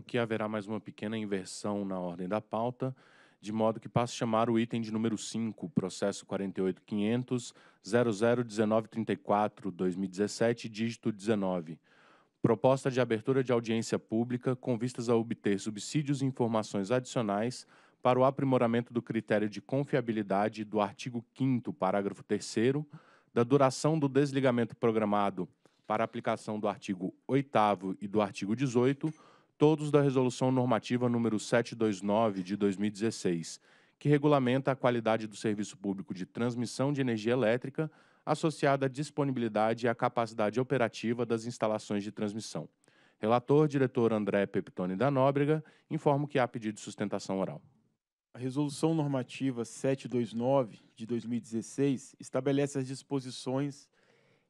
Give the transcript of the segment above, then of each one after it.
que haverá mais uma pequena inversão na ordem da pauta, de modo que passe a chamar o item de número 5, processo 48.500.001934-2017, dígito 19. Proposta de abertura de audiência pública com vistas a obter subsídios e informações adicionais para o aprimoramento do critério de confiabilidade do artigo 5 parágrafo 3 da duração do desligamento programado para aplicação do artigo 8 e do artigo 18 todos da Resolução Normativa número 729 de 2016, que regulamenta a qualidade do serviço público de transmissão de energia elétrica associada à disponibilidade e à capacidade operativa das instalações de transmissão. Relator, diretor André Peptoni da Nóbrega, informo que há pedido de sustentação oral. A Resolução Normativa 729 de 2016 estabelece as disposições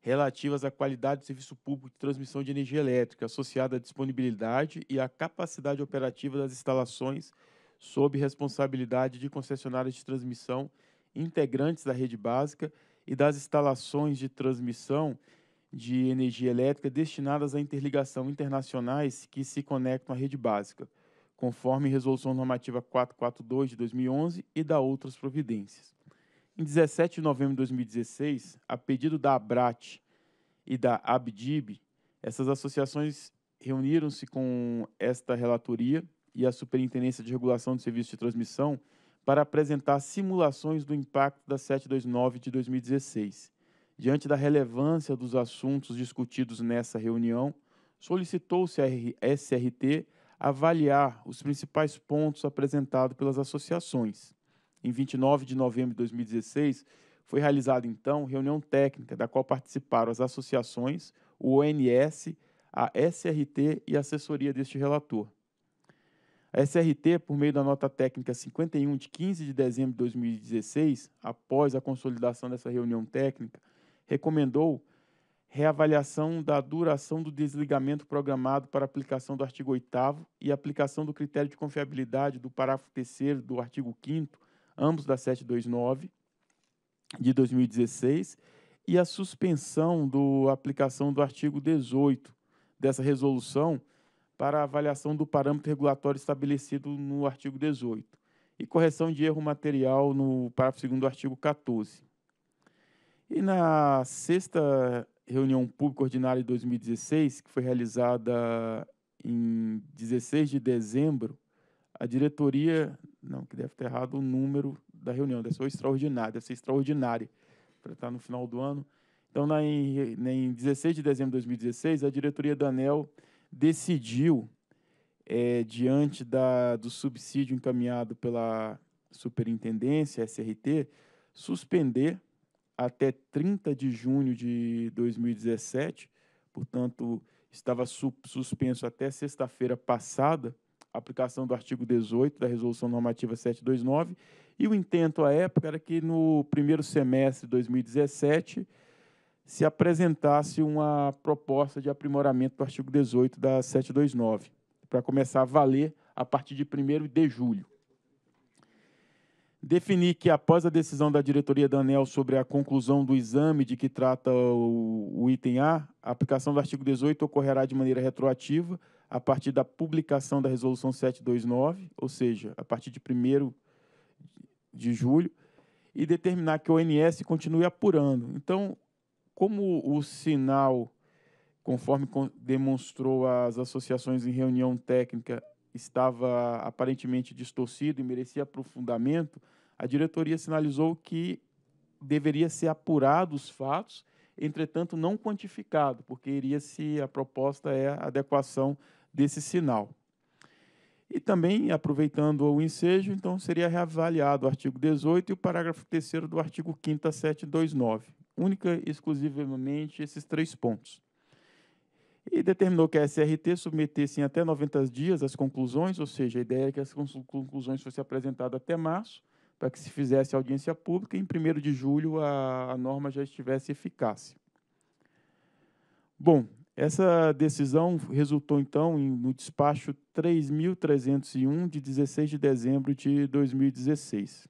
relativas à qualidade do serviço público de transmissão de energia elétrica, associada à disponibilidade e à capacidade operativa das instalações sob responsabilidade de concessionárias de transmissão integrantes da rede básica e das instalações de transmissão de energia elétrica destinadas à interligação internacionais que se conectam à rede básica, conforme Resolução Normativa 442 de 2011 e da outras providências. Em 17 de novembro de 2016, a pedido da ABRAT e da ABDIB, essas associações reuniram-se com esta relatoria e a Superintendência de Regulação de Serviços de Transmissão para apresentar simulações do impacto da 729 de 2016. Diante da relevância dos assuntos discutidos nessa reunião, solicitou-se à SRT avaliar os principais pontos apresentados pelas associações. Em 29 de novembro de 2016, foi realizada então reunião técnica da qual participaram as associações, o ONS, a SRT e a assessoria deste relator. A SRT, por meio da nota técnica 51 de 15 de dezembro de 2016, após a consolidação dessa reunião técnica, recomendou reavaliação da duração do desligamento programado para aplicação do artigo 8 e aplicação do critério de confiabilidade do parágrafo 3 do artigo 5 ambos da 729 de 2016, e a suspensão da aplicação do artigo 18 dessa resolução para avaliação do parâmetro regulatório estabelecido no artigo 18 e correção de erro material no parágrafo 2 do artigo 14. E na sexta reunião pública ordinária de 2016, que foi realizada em 16 de dezembro a diretoria, não, que deve ter errado o número da reunião, deve ser extraordinária, deve ser extraordinária, para estar no final do ano. Então, na, em, em 16 de dezembro de 2016, a diretoria da ANEL decidiu, é, diante da, do subsídio encaminhado pela superintendência, SRT, suspender até 30 de junho de 2017, portanto, estava su suspenso até sexta-feira passada, aplicação do artigo 18 da Resolução Normativa 729, e o intento à época era que no primeiro semestre de 2017 se apresentasse uma proposta de aprimoramento do artigo 18 da 729, para começar a valer a partir de 1 de julho. Definir que, após a decisão da diretoria da ANEL sobre a conclusão do exame de que trata o, o item A, a aplicação do artigo 18 ocorrerá de maneira retroativa, a partir da publicação da Resolução 729, ou seja, a partir de 1 de julho, e determinar que a ONS continue apurando. Então, como o sinal, conforme demonstrou as associações em reunião técnica, estava aparentemente distorcido e merecia aprofundamento, a diretoria sinalizou que deveria ser apurado os fatos, entretanto não quantificado, porque iria se a proposta é a adequação desse sinal. E também, aproveitando o ensejo, então seria reavaliado o artigo 18 e o parágrafo 3 do artigo 5 729, única e exclusivamente esses três pontos. E determinou que a SRT submetesse em até 90 dias as conclusões, ou seja, a ideia é que as conclusões fossem apresentadas até março, para que se fizesse audiência pública e em 1 de julho a, a norma já estivesse eficaz. Bom, essa decisão resultou, então, no despacho 3.301, de 16 de dezembro de 2016.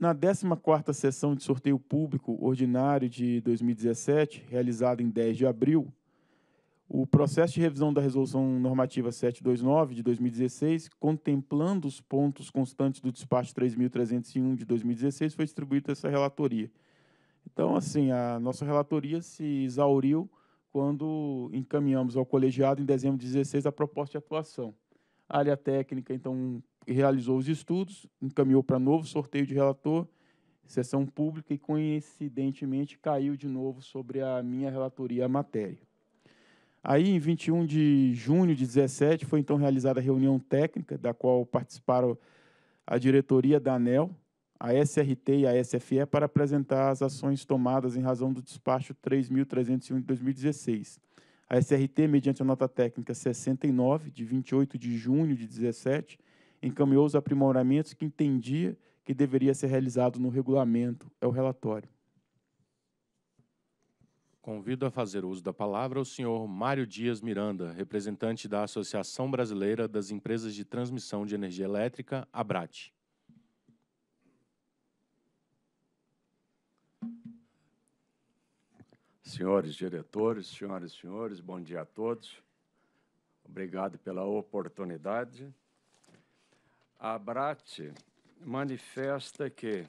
Na 14ª sessão de sorteio público ordinário de 2017, realizada em 10 de abril, o processo de revisão da Resolução Normativa 729 de 2016, contemplando os pontos constantes do despacho 3.301 de 2016, foi distribuída essa relatoria. Então, assim, a nossa relatoria se exauriu quando encaminhamos ao colegiado, em dezembro de 2016, a proposta de atuação. A área técnica, então, realizou os estudos, encaminhou para novo sorteio de relator, sessão pública e, coincidentemente, caiu de novo sobre a minha relatoria a matéria. Aí, em 21 de junho de 2017, foi então realizada a reunião técnica, da qual participaram a diretoria da ANEL, a SRT e a SFE é para apresentar as ações tomadas em razão do despacho 3.301 de 2016. A SRT, mediante a nota técnica 69, de 28 de junho de 17, encaminhou os aprimoramentos que entendia que deveria ser realizado no regulamento. É o relatório. Convido a fazer uso da palavra o senhor Mário Dias Miranda, representante da Associação Brasileira das Empresas de Transmissão de Energia Elétrica, ABRAT. Senhores diretores, senhoras e senhores, bom dia a todos. Obrigado pela oportunidade. A Brat manifesta que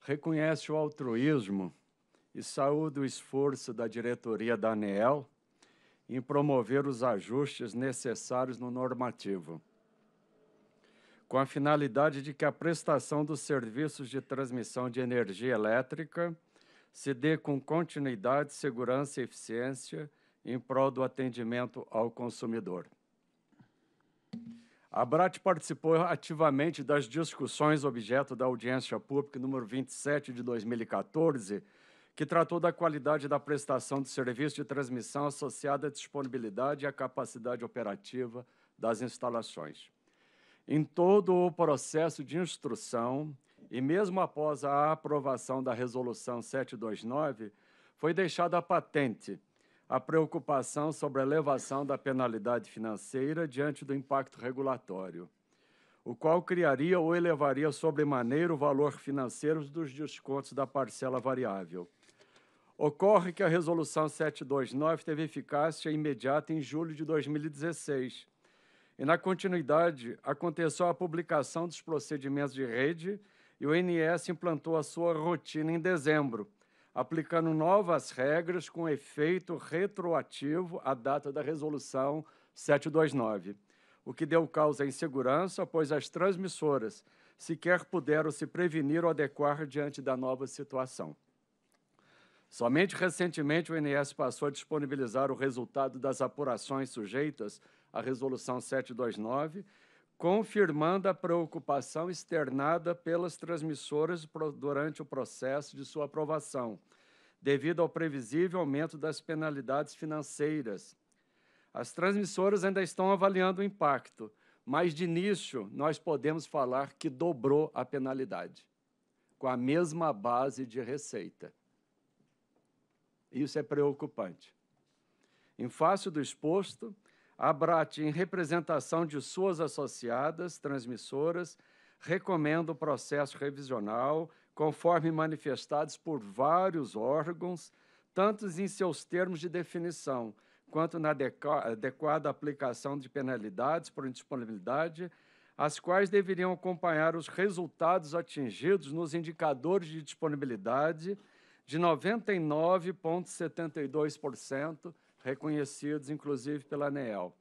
reconhece o altruísmo e saúda o esforço da diretoria da ANEEL em promover os ajustes necessários no normativo, com a finalidade de que a prestação dos serviços de transmissão de energia elétrica se dê com continuidade, segurança e eficiência em prol do atendimento ao consumidor. A BRAT participou ativamente das discussões objeto da audiência pública número 27 de 2014, que tratou da qualidade da prestação do serviço de transmissão associada à disponibilidade e à capacidade operativa das instalações. Em todo o processo de instrução, e mesmo após a aprovação da Resolução 729, foi deixada patente a preocupação sobre a elevação da penalidade financeira diante do impacto regulatório, o qual criaria ou elevaria sobremaneira o valor financeiro dos descontos da parcela variável. Ocorre que a Resolução 729 teve eficácia imediata em julho de 2016. E, na continuidade, aconteceu a publicação dos procedimentos de rede e o INS implantou a sua rotina em dezembro, aplicando novas regras com efeito retroativo à data da resolução 729, o que deu causa à insegurança, pois as transmissoras sequer puderam se prevenir ou adequar diante da nova situação. Somente recentemente o INS passou a disponibilizar o resultado das apurações sujeitas à Resolução 729 confirmando a preocupação externada pelas transmissoras durante o processo de sua aprovação, devido ao previsível aumento das penalidades financeiras. As transmissoras ainda estão avaliando o impacto, mas de início nós podemos falar que dobrou a penalidade, com a mesma base de receita. Isso é preocupante. Em face do exposto, a BRAT, em representação de suas associadas transmissoras, recomenda o processo revisional, conforme manifestados por vários órgãos, tanto em seus termos de definição, quanto na adequada aplicação de penalidades por indisponibilidade, as quais deveriam acompanhar os resultados atingidos nos indicadores de disponibilidade de 99,72%, reconhecidos inclusive pela ANEEL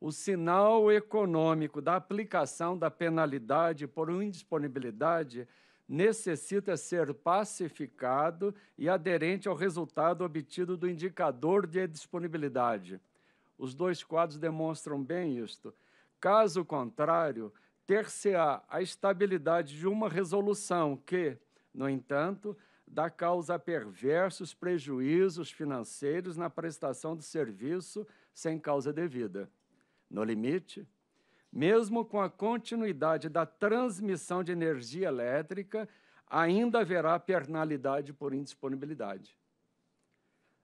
o sinal econômico da aplicação da penalidade por indisponibilidade necessita ser pacificado e aderente ao resultado obtido do indicador de disponibilidade. Os dois quadros demonstram bem isto. Caso contrário, ter-se-á a estabilidade de uma resolução que, no entanto, dá causa a perversos prejuízos financeiros na prestação do serviço sem causa devida. No limite, mesmo com a continuidade da transmissão de energia elétrica, ainda haverá pernalidade por indisponibilidade.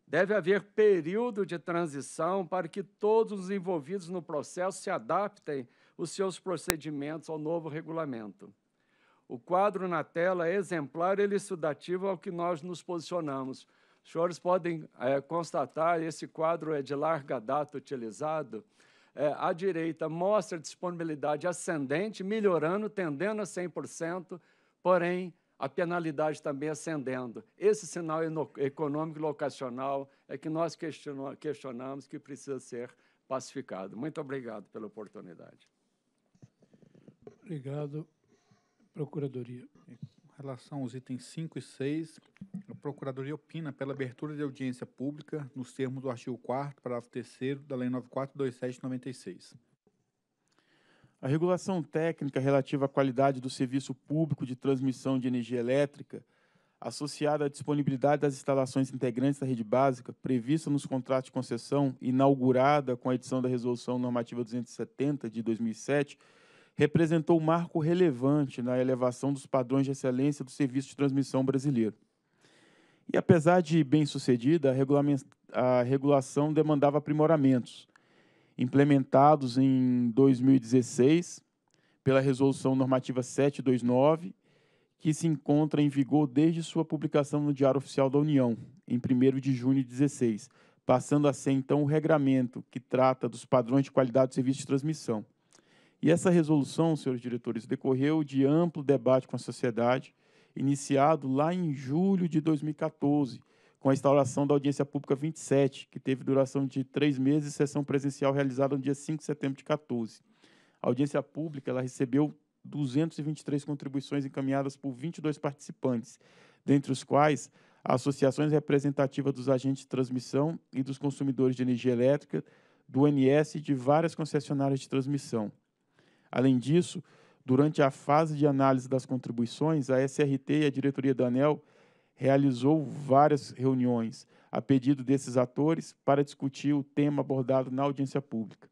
Deve haver período de transição para que todos os envolvidos no processo se adaptem os seus procedimentos ao novo regulamento. O quadro na tela é exemplar e estudativo ao que nós nos posicionamos. Os senhores podem é, constatar, esse quadro é de larga data utilizado, é, à direita mostra disponibilidade ascendente, melhorando, tendendo a 100%, porém a penalidade também ascendendo. Esse sinal econômico locacional é que nós questionamos que precisa ser pacificado. Muito obrigado pela oportunidade. Obrigado, Procuradoria relação aos itens 5 e 6, a Procuradoria opina pela abertura de audiência pública nos termos do artigo 4 parágrafo 3 da Lei 9.427/96. A regulação técnica relativa à qualidade do serviço público de transmissão de energia elétrica, associada à disponibilidade das instalações integrantes da rede básica, prevista nos contratos de concessão, inaugurada com a edição da Resolução Normativa 270 de 2007, representou um marco relevante na elevação dos padrões de excelência do serviço de transmissão brasileiro. E apesar de bem-sucedida, a, a regulação demandava aprimoramentos, implementados em 2016 pela Resolução Normativa 729, que se encontra em vigor desde sua publicação no Diário Oficial da União, em 1 de junho de 16, passando a ser então o regramento que trata dos padrões de qualidade do serviço de transmissão. E essa resolução, senhores diretores, decorreu de amplo debate com a sociedade, iniciado lá em julho de 2014, com a instauração da audiência pública 27, que teve duração de três meses e sessão presencial realizada no dia 5 de setembro de 2014. A audiência pública ela recebeu 223 contribuições encaminhadas por 22 participantes, dentre os quais associações representativas dos agentes de transmissão e dos consumidores de energia elétrica, do ONS e de várias concessionárias de transmissão. Além disso, durante a fase de análise das contribuições, a SRT e a diretoria da ANEL realizou várias reuniões a pedido desses atores para discutir o tema abordado na audiência pública.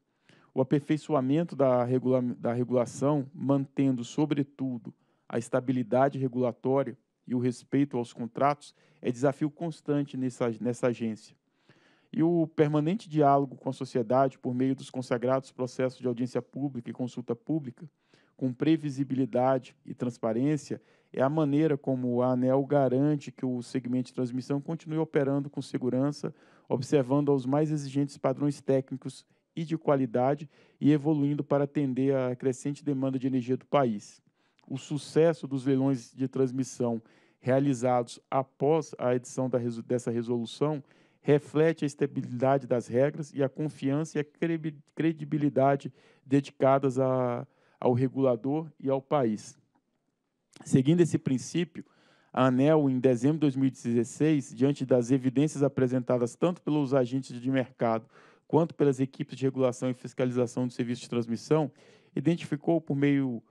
O aperfeiçoamento da, regula da regulação, mantendo, sobretudo, a estabilidade regulatória e o respeito aos contratos, é desafio constante nessa, nessa agência e o permanente diálogo com a sociedade por meio dos consagrados processos de audiência pública e consulta pública, com previsibilidade e transparência, é a maneira como a ANEL garante que o segmento de transmissão continue operando com segurança, observando aos mais exigentes padrões técnicos e de qualidade e evoluindo para atender à crescente demanda de energia do país. O sucesso dos leilões de transmissão realizados após a edição da, dessa resolução reflete a estabilidade das regras e a confiança e a credibilidade dedicadas a, ao regulador e ao país. Seguindo esse princípio, a ANEL, em dezembro de 2016, diante das evidências apresentadas tanto pelos agentes de mercado quanto pelas equipes de regulação e fiscalização do serviços de transmissão, identificou por meio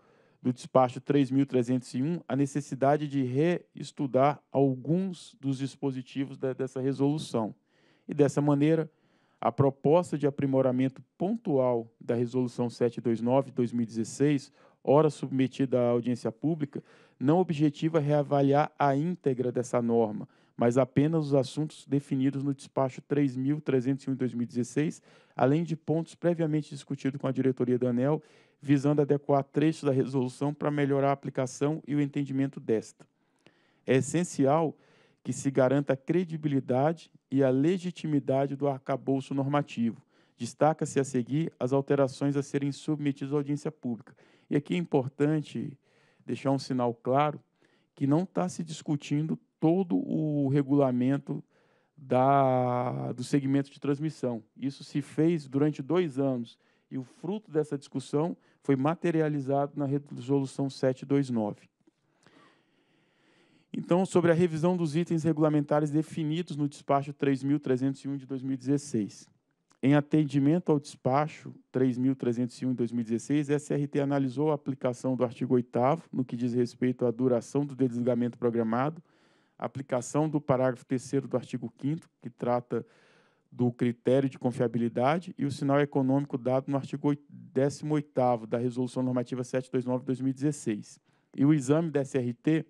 do despacho 3.301 a necessidade de reestudar alguns dos dispositivos da, dessa resolução. E dessa maneira, a proposta de aprimoramento pontual da resolução 729 2016, ora submetida à audiência pública, não objetiva reavaliar a íntegra dessa norma, mas apenas os assuntos definidos no despacho 3.301 2016, além de pontos previamente discutidos com a diretoria da ANEL visando adequar trechos da resolução para melhorar a aplicação e o entendimento desta. É essencial que se garanta a credibilidade e a legitimidade do arcabouço normativo. Destaca-se a seguir as alterações a serem submetidas à audiência pública. E aqui é importante deixar um sinal claro que não está se discutindo todo o regulamento da, do segmento de transmissão. Isso se fez durante dois anos e o fruto dessa discussão foi materializado na Resolução 729. Então, sobre a revisão dos itens regulamentares definidos no despacho 3.301 de 2016. Em atendimento ao despacho 3.301 de 2016, a SRT analisou a aplicação do artigo 8 no que diz respeito à duração do desligamento programado, aplicação do parágrafo 3 do artigo 5 que trata do critério de confiabilidade e o sinal econômico dado no artigo 18 da Resolução Normativa 729 de 2016. E o exame da SRT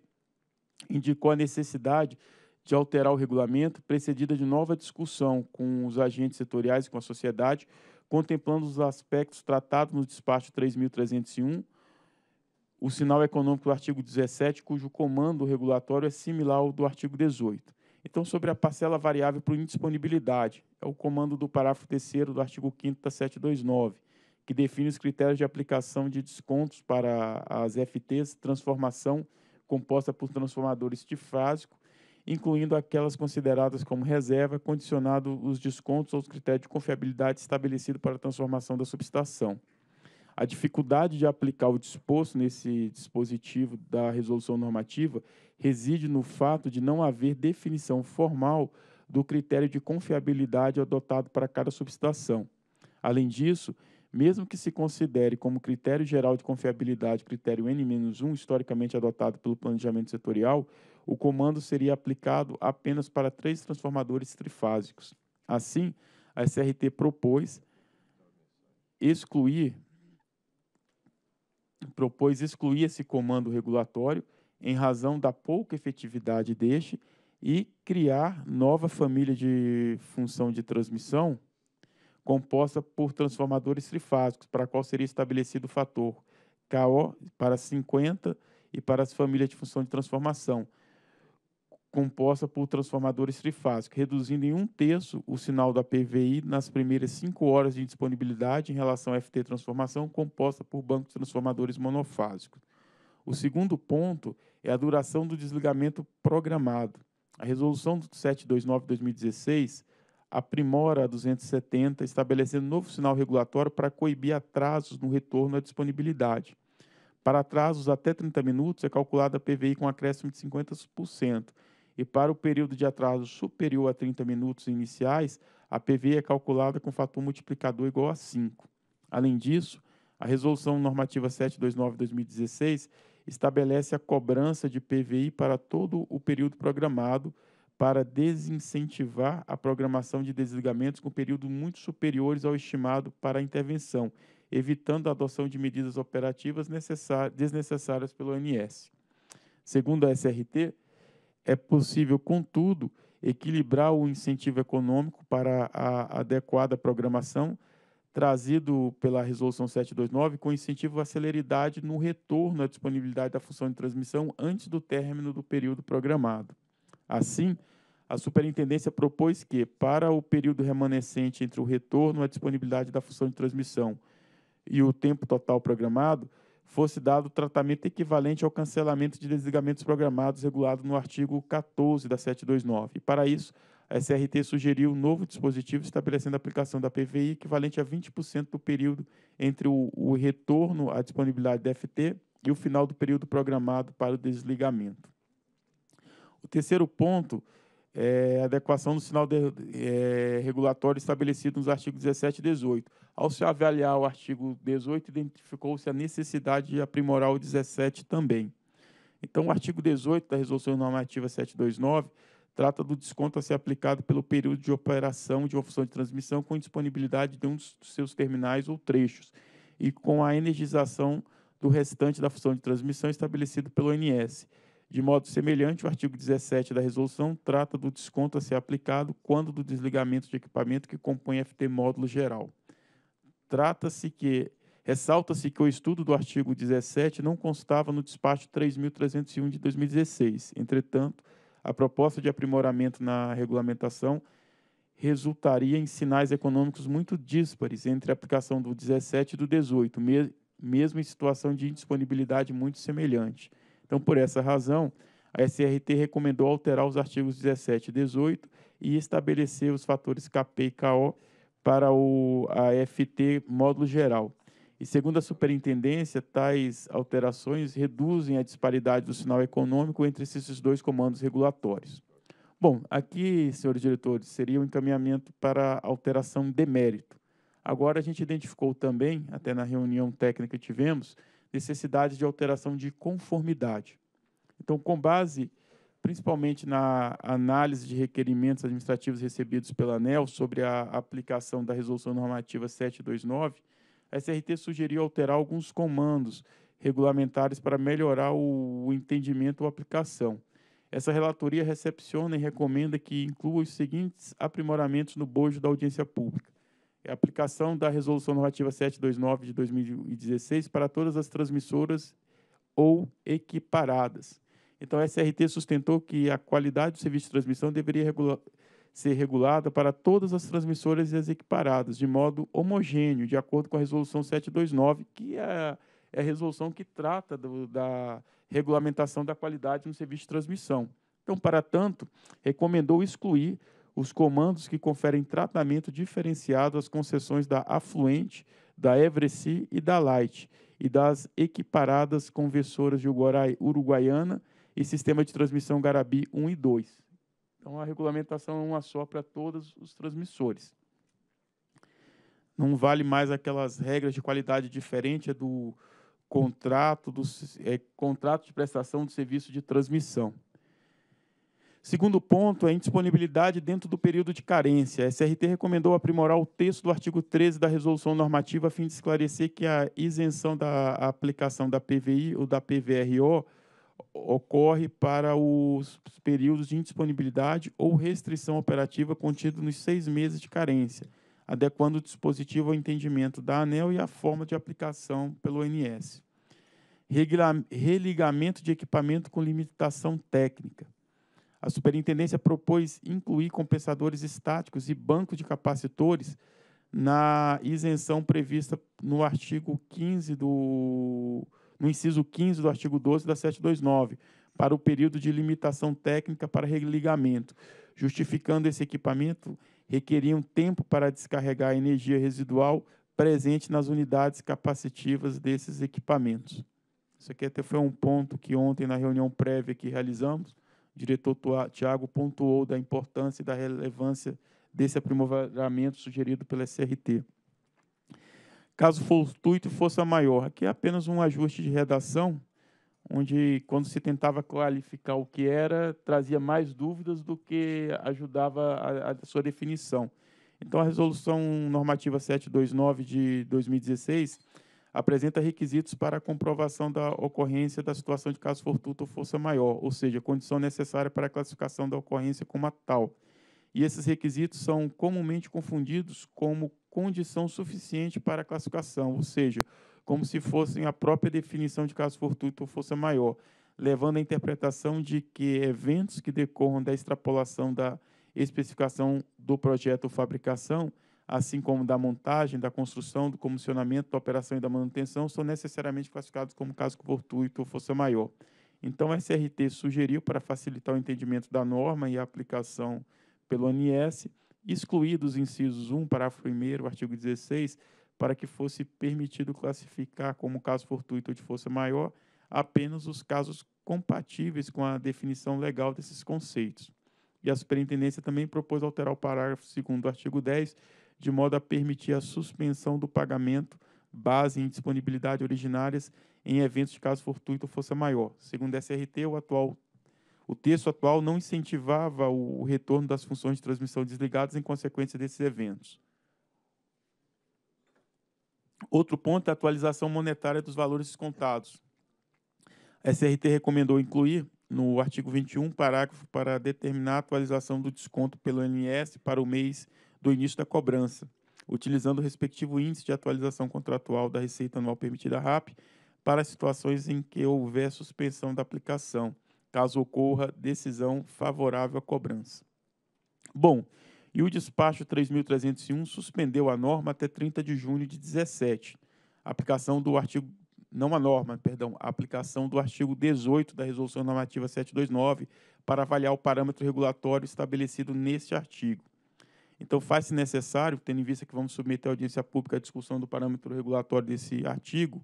indicou a necessidade de alterar o regulamento, precedida de nova discussão com os agentes setoriais e com a sociedade, contemplando os aspectos tratados no despacho 3.301, o sinal econômico do artigo 17, cujo comando regulatório é similar ao do artigo 18. Então, sobre a parcela variável por indisponibilidade, é o comando do parágrafo 3 do artigo 5 da 729, que define os critérios de aplicação de descontos para as FTs, transformação composta por transformadores de fásico, incluindo aquelas consideradas como reserva, condicionado os descontos aos critérios de confiabilidade estabelecido para a transformação da subestação. A dificuldade de aplicar o disposto nesse dispositivo da resolução normativa reside no fato de não haver definição formal do critério de confiabilidade adotado para cada subestação. Além disso, mesmo que se considere como critério geral de confiabilidade o critério N-1, historicamente adotado pelo planejamento setorial, o comando seria aplicado apenas para três transformadores trifásicos. Assim, a SRT propôs excluir propôs excluir esse comando regulatório em razão da pouca efetividade deste e criar nova família de função de transmissão composta por transformadores trifásicos, para a qual seria estabelecido o fator KO para 50 e para as famílias de função de transformação, composta por transformadores trifásicos, reduzindo em um terço o sinal da PVI nas primeiras cinco horas de disponibilidade em relação à FT transformação, composta por bancos transformadores monofásicos. O segundo ponto é a duração do desligamento programado. A resolução 729 de 2016 aprimora a 270, estabelecendo um novo sinal regulatório para coibir atrasos no retorno à disponibilidade. Para atrasos até 30 minutos é calculada a PVI com acréscimo de 50%, e para o período de atraso superior a 30 minutos iniciais, a PVI é calculada com fator multiplicador igual a 5. Além disso, a Resolução Normativa 729/2016 estabelece a cobrança de PVI para todo o período programado para desincentivar a programação de desligamentos com períodos muito superiores ao estimado para a intervenção, evitando a adoção de medidas operativas desnecessárias pelo ONS. Segundo a SRT, é possível, contudo, equilibrar o incentivo econômico para a adequada programação trazido pela Resolução 729, com incentivo à celeridade no retorno à disponibilidade da função de transmissão antes do término do período programado. Assim, a Superintendência propôs que, para o período remanescente entre o retorno à disponibilidade da função de transmissão e o tempo total programado, fosse dado tratamento equivalente ao cancelamento de desligamentos programados regulado no artigo 14 da 729. para isso, a SRT sugeriu um novo dispositivo estabelecendo a aplicação da PVI equivalente a 20% do período entre o, o retorno à disponibilidade da FT e o final do período programado para o desligamento. O terceiro ponto é, a adequação do sinal de, é, regulatório estabelecido nos artigos 17 e 18. Ao se avaliar o artigo 18, identificou-se a necessidade de aprimorar o 17 também. Então, o artigo 18 da Resolução Normativa 729 trata do desconto a ser aplicado pelo período de operação de uma função de transmissão com disponibilidade de um dos seus terminais ou trechos e com a energização do restante da função de transmissão estabelecido pelo ONS. De modo semelhante, o artigo 17 da resolução trata do desconto a ser aplicado quando do desligamento de equipamento que compõe FT módulo geral. Trata-se que Ressalta-se que o estudo do artigo 17 não constava no despacho 3.301 de 2016. Entretanto, a proposta de aprimoramento na regulamentação resultaria em sinais econômicos muito díspares entre a aplicação do 17 e do 18, mesmo em situação de indisponibilidade muito semelhante. Então, por essa razão, a SRT recomendou alterar os artigos 17 e 18 e estabelecer os fatores KP e KO para o AFT módulo geral, e segundo a superintendência, tais alterações reduzem a disparidade do sinal econômico entre esses dois comandos regulatórios. Bom, aqui, senhores diretores, seria o um encaminhamento para alteração de mérito. Agora, a gente identificou também, até na reunião técnica que tivemos, necessidade de alteração de conformidade. Então, com base principalmente na análise de requerimentos administrativos recebidos pela ANEL sobre a aplicação da Resolução Normativa 729, a SRT sugeriu alterar alguns comandos regulamentares para melhorar o entendimento ou aplicação. Essa relatoria recepciona e recomenda que inclua os seguintes aprimoramentos no bojo da audiência pública. É a aplicação da Resolução Normativa 729 de 2016 para todas as transmissoras ou equiparadas. Então, a SRT sustentou que a qualidade do serviço de transmissão deveria regular ser regulada para todas as transmissoras e as equiparadas, de modo homogêneo, de acordo com a Resolução 729, que é, é a resolução que trata do, da regulamentação da qualidade no serviço de transmissão. Então, para tanto, recomendou excluir os comandos que conferem tratamento diferenciado às concessões da Afluente, da Eversi e da Light, e das equiparadas conversoras de Uruguaiana e sistema de transmissão Garabi 1 e 2. Então, a regulamentação é uma só para todos os transmissores. Não vale mais aquelas regras de qualidade diferente é do contrato, do, é, contrato de prestação de serviço de transmissão. Segundo ponto é a indisponibilidade dentro do período de carência. A SRT recomendou aprimorar o texto do artigo 13 da resolução normativa a fim de esclarecer que a isenção da aplicação da PVI ou da PVRO ocorre para os períodos de indisponibilidade ou restrição operativa contido nos seis meses de carência, adequando o dispositivo ao entendimento da ANEL e à forma de aplicação pelo ONS. Religamento de equipamento com limitação técnica. A superintendência propôs incluir compensadores estáticos e banco de capacitores na isenção prevista no artigo 15 do no inciso 15 do artigo 12 da 729, para o período de limitação técnica para religamento, justificando esse equipamento um tempo para descarregar a energia residual presente nas unidades capacitivas desses equipamentos. Isso aqui até foi um ponto que ontem, na reunião prévia que realizamos, o diretor Tiago pontuou da importância e da relevância desse aprimoramento sugerido pela SRT caso fortuito e força maior. Aqui é apenas um ajuste de redação, onde, quando se tentava qualificar o que era, trazia mais dúvidas do que ajudava a, a sua definição. Então, a Resolução Normativa 729 de 2016 apresenta requisitos para a comprovação da ocorrência da situação de caso fortuito ou força maior, ou seja, condição necessária para a classificação da ocorrência como a tal e esses requisitos são comumente confundidos como condição suficiente para a classificação, ou seja, como se fossem a própria definição de caso fortuito ou força maior, levando à interpretação de que eventos que decorram da extrapolação da especificação do projeto ou fabricação, assim como da montagem, da construção, do comissionamento, da operação e da manutenção, são necessariamente classificados como caso fortuito ou força maior. Então, a SRT sugeriu, para facilitar o entendimento da norma e a aplicação pelo ANS, excluídos incisos 1, parágrafo 1 artigo 16, para que fosse permitido classificar como caso fortuito ou de força maior apenas os casos compatíveis com a definição legal desses conceitos. E a superintendência também propôs alterar o parágrafo 2 do artigo 10, de modo a permitir a suspensão do pagamento base em disponibilidade originárias em eventos de caso fortuito ou força maior. Segundo a SRT, o atual o texto atual não incentivava o retorno das funções de transmissão desligadas em consequência desses eventos. Outro ponto é a atualização monetária dos valores descontados. A SRT recomendou incluir no artigo 21, parágrafo, para determinar a atualização do desconto pelo INS para o mês do início da cobrança, utilizando o respectivo índice de atualização contratual da receita anual permitida RAP para situações em que houver suspensão da aplicação caso ocorra decisão favorável à cobrança. Bom, e o despacho 3.301 suspendeu a norma até 30 de junho de 17. aplicação do artigo não a norma, perdão, a aplicação do artigo 18 da Resolução Normativa 729 para avaliar o parâmetro regulatório estabelecido neste artigo. Então, faz-se necessário, tendo em vista que vamos submeter à audiência pública a discussão do parâmetro regulatório desse artigo,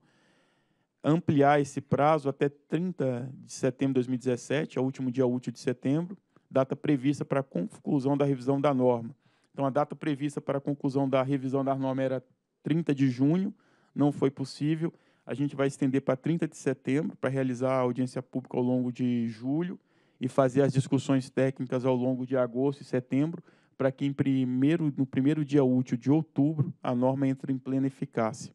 ampliar esse prazo até 30 de setembro de 2017, é o último dia útil de setembro, data prevista para a conclusão da revisão da norma. Então, a data prevista para a conclusão da revisão da norma era 30 de junho, não foi possível. A gente vai estender para 30 de setembro para realizar a audiência pública ao longo de julho e fazer as discussões técnicas ao longo de agosto e setembro, para que em primeiro, no primeiro dia útil de outubro a norma entre em plena eficácia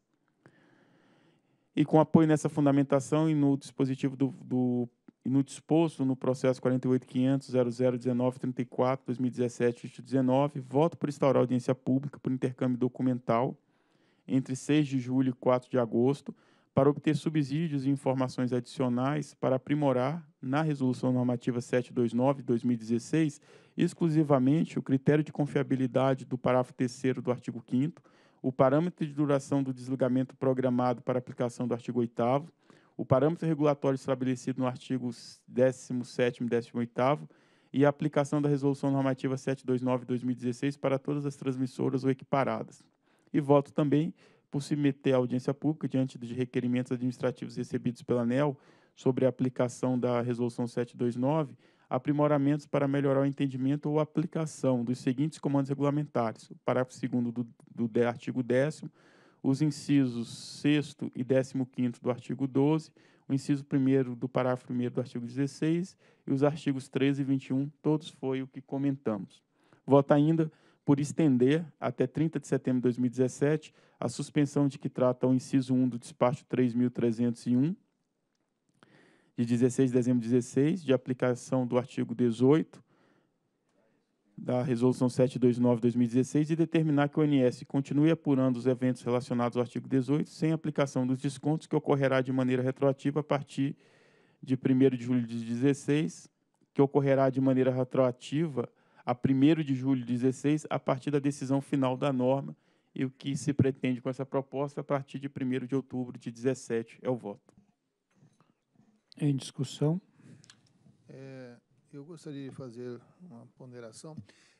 e com apoio nessa fundamentação e no dispositivo do, do e no disposto no processo 48.500.0019.34.2017.19, 19 voto por instaurar audiência pública por intercâmbio documental entre 6 de julho e 4 de agosto para obter subsídios e informações adicionais para aprimorar, na Resolução Normativa 729-2016, exclusivamente o critério de confiabilidade do parágrafo 3 do artigo 5 o parâmetro de duração do desligamento programado para aplicação do artigo 8 o parâmetro regulatório estabelecido no artigo 17º e 18º e a aplicação da Resolução Normativa 729-2016 para todas as transmissoras ou equiparadas. E voto também por se meter à audiência pública, diante de requerimentos administrativos recebidos pela ANEL sobre a aplicação da Resolução 729, aprimoramentos para melhorar o entendimento ou aplicação dos seguintes comandos regulamentares. O parágrafo 2 do, do, do artigo 10 os incisos 6 e 15 do artigo 12, o inciso 1 do parágrafo 1 do artigo 16 e os artigos 13 e 21, todos foi o que comentamos. Vota ainda por estender até 30 de setembro de 2017 a suspensão de que trata o inciso 1 do despacho 3301 de 16 de dezembro de 16, de aplicação do artigo 18 da Resolução 729-2016 e determinar que o ONS continue apurando os eventos relacionados ao artigo 18 sem aplicação dos descontos que ocorrerá de maneira retroativa a partir de 1 de julho de 16, que ocorrerá de maneira retroativa a 1 de julho de 16 a partir da decisão final da norma e o que se pretende com essa proposta a partir de 1 de outubro de 17 é o voto. Em discussão. É, eu gostaria de fazer uma ponderação.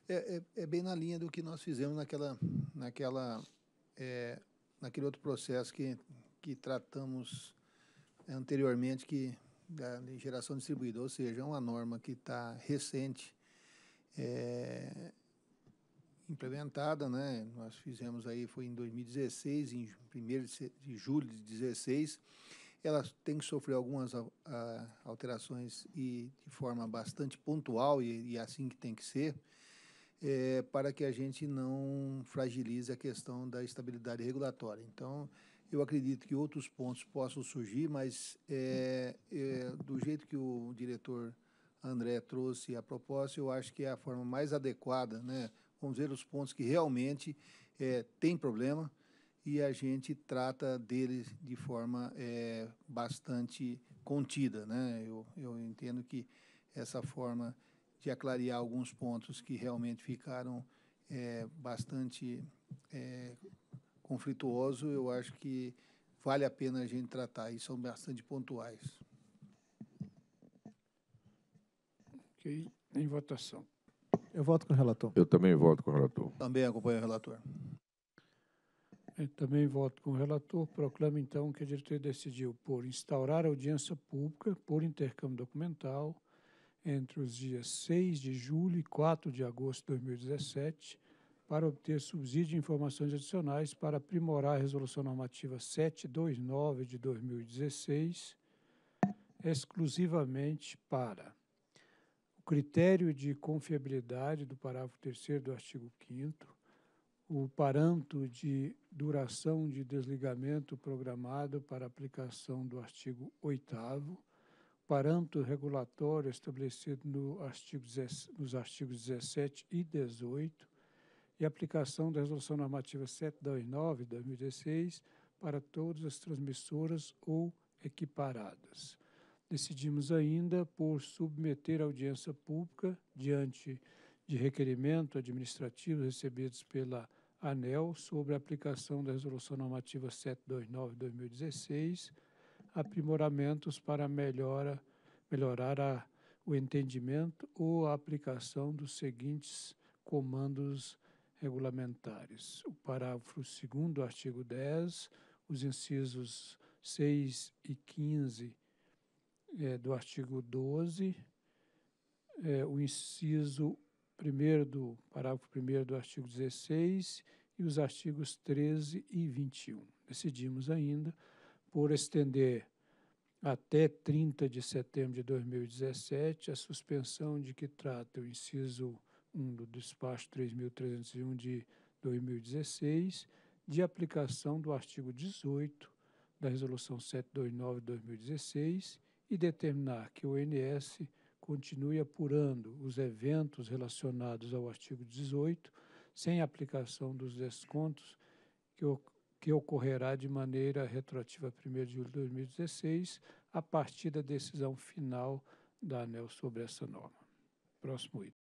É, é, é, bem na linha do que nós fizemos naquela, naquela, é, naquele outro processo que, que tratamos anteriormente, que da geração distribuída, ou seja, é uma norma que está recente, é, implementada, né? Nós fizemos aí, foi em 2016, em 1 de julho de 2016, ela tem que sofrer algumas ah, alterações e de forma bastante pontual e, e assim que tem que ser, é, para que a gente não fragilize a questão da estabilidade regulatória. Então, eu acredito que outros pontos possam surgir, mas é, é, do jeito que o diretor André trouxe a proposta, eu acho que é a forma mais adequada, né? Vamos ver os pontos que realmente é, têm problema e a gente trata deles de forma é, bastante contida. Né? Eu, eu entendo que essa forma de aclarear alguns pontos que realmente ficaram é, bastante é, conflituoso, eu acho que vale a pena a gente tratar e são bastante pontuais. Ok, em votação. Eu voto com o relator. Eu também voto com o relator. Também acompanho o relator. Eu também voto com o relator. Proclamo, então, que a diretoria decidiu por instaurar audiência pública por intercâmbio documental entre os dias 6 de julho e 4 de agosto de 2017 para obter subsídio e informações adicionais para aprimorar a Resolução Normativa 729 de 2016, exclusivamente para o critério de confiabilidade do parágrafo 3 do artigo 5 o parâmetro de duração de desligamento programado para aplicação do artigo 8 parâmetro regulatório estabelecido no artigo, nos artigos 17 e 18 e aplicação da Resolução Normativa 729 de 2016 para todas as transmissoras ou equiparadas. Decidimos ainda por submeter audiência pública, diante de requerimento administrativo recebidos pela ANEL sobre a aplicação da Resolução Normativa 729-2016, aprimoramentos para melhora, melhorar a, o entendimento ou a aplicação dos seguintes comandos regulamentares. O parágrafo 2 eh, do artigo 10, os incisos 6 e 15 é, do artigo 12, é, o inciso primeiro do parágrafo 1 do artigo 16 e os artigos 13 e 21. Decidimos ainda por estender até 30 de setembro de 2017 a suspensão de que trata o inciso 1 do despacho 3.301 de 2016, de aplicação do artigo 18 da Resolução 729 de 2016 e determinar que o ONS continue apurando os eventos relacionados ao artigo 18, sem aplicação dos descontos que, que ocorrerá de maneira retroativa 1 de julho de 2016, a partir da decisão final da ANEL sobre essa norma. Próximo item.